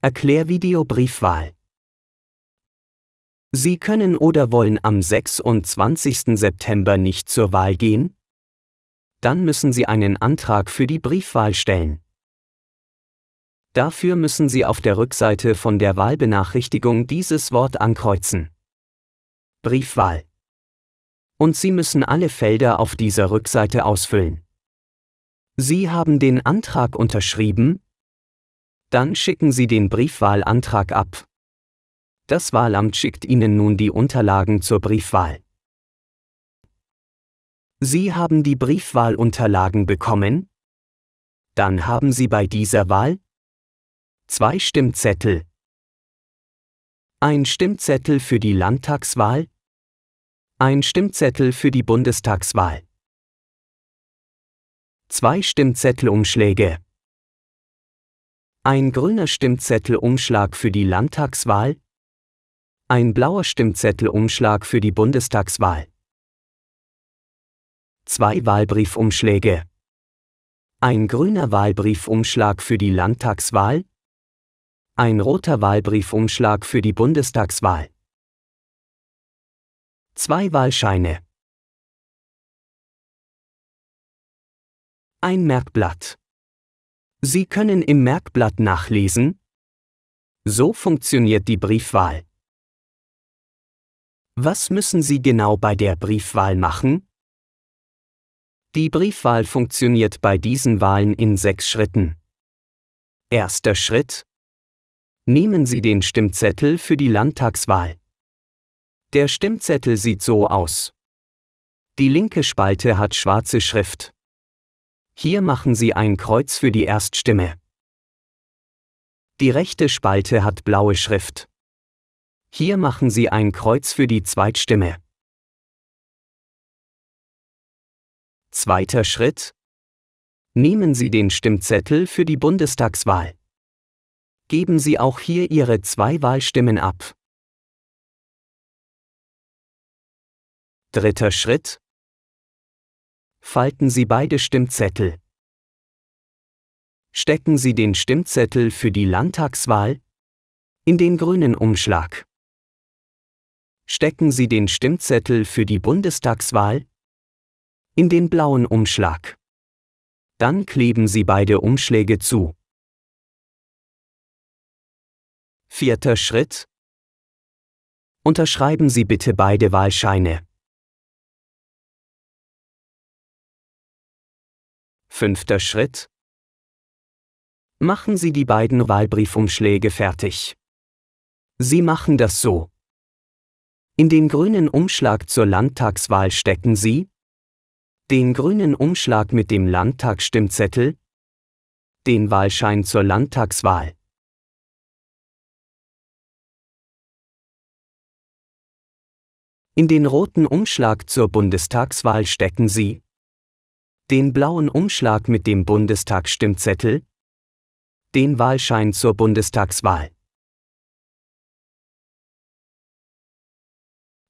Erklärvideo Briefwahl. Sie können oder wollen am 26. September nicht zur Wahl gehen? Dann müssen Sie einen Antrag für die Briefwahl stellen. Dafür müssen Sie auf der Rückseite von der Wahlbenachrichtigung dieses Wort ankreuzen. Briefwahl. Und Sie müssen alle Felder auf dieser Rückseite ausfüllen. Sie haben den Antrag unterschrieben, dann schicken Sie den Briefwahlantrag ab. Das Wahlamt schickt Ihnen nun die Unterlagen zur Briefwahl. Sie haben die Briefwahlunterlagen bekommen? Dann haben Sie bei dieser Wahl zwei Stimmzettel. Ein Stimmzettel für die Landtagswahl, ein Stimmzettel für die Bundestagswahl. Zwei Stimmzettelumschläge. Ein grüner Stimmzettelumschlag für die Landtagswahl. Ein blauer Stimmzettelumschlag für die Bundestagswahl. Zwei Wahlbriefumschläge. Ein grüner Wahlbriefumschlag für die Landtagswahl. Ein roter Wahlbriefumschlag für die Bundestagswahl. Zwei Wahlscheine. Ein Merkblatt. Sie können im Merkblatt nachlesen. So funktioniert die Briefwahl. Was müssen Sie genau bei der Briefwahl machen? Die Briefwahl funktioniert bei diesen Wahlen in sechs Schritten. Erster Schritt. Nehmen Sie den Stimmzettel für die Landtagswahl. Der Stimmzettel sieht so aus. Die linke Spalte hat schwarze Schrift. Hier machen Sie ein Kreuz für die Erststimme. Die rechte Spalte hat blaue Schrift. Hier machen Sie ein Kreuz für die Zweitstimme. Zweiter Schritt. Nehmen Sie den Stimmzettel für die Bundestagswahl. Geben Sie auch hier Ihre zwei Wahlstimmen ab. Dritter Schritt falten Sie beide Stimmzettel. Stecken Sie den Stimmzettel für die Landtagswahl in den grünen Umschlag. Stecken Sie den Stimmzettel für die Bundestagswahl in den blauen Umschlag. Dann kleben Sie beide Umschläge zu. Vierter Schritt. Unterschreiben Sie bitte beide Wahlscheine. Fünfter Schritt. Machen Sie die beiden Wahlbriefumschläge fertig. Sie machen das so. In den grünen Umschlag zur Landtagswahl stecken Sie den grünen Umschlag mit dem Landtagsstimmzettel, den Wahlschein zur Landtagswahl. In den roten Umschlag zur Bundestagswahl stecken Sie den blauen Umschlag mit dem Bundestagsstimmzettel, den Wahlschein zur Bundestagswahl.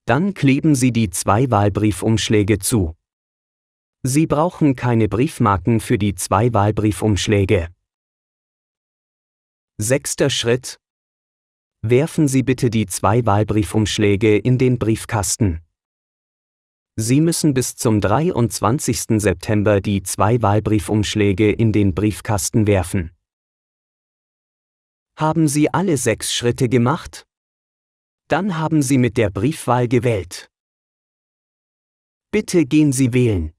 Dann kleben Sie die zwei Wahlbriefumschläge zu. Sie brauchen keine Briefmarken für die zwei Wahlbriefumschläge. Sechster Schritt. Werfen Sie bitte die zwei Wahlbriefumschläge in den Briefkasten. Sie müssen bis zum 23. September die zwei Wahlbriefumschläge in den Briefkasten werfen. Haben Sie alle sechs Schritte gemacht? Dann haben Sie mit der Briefwahl gewählt. Bitte gehen Sie wählen.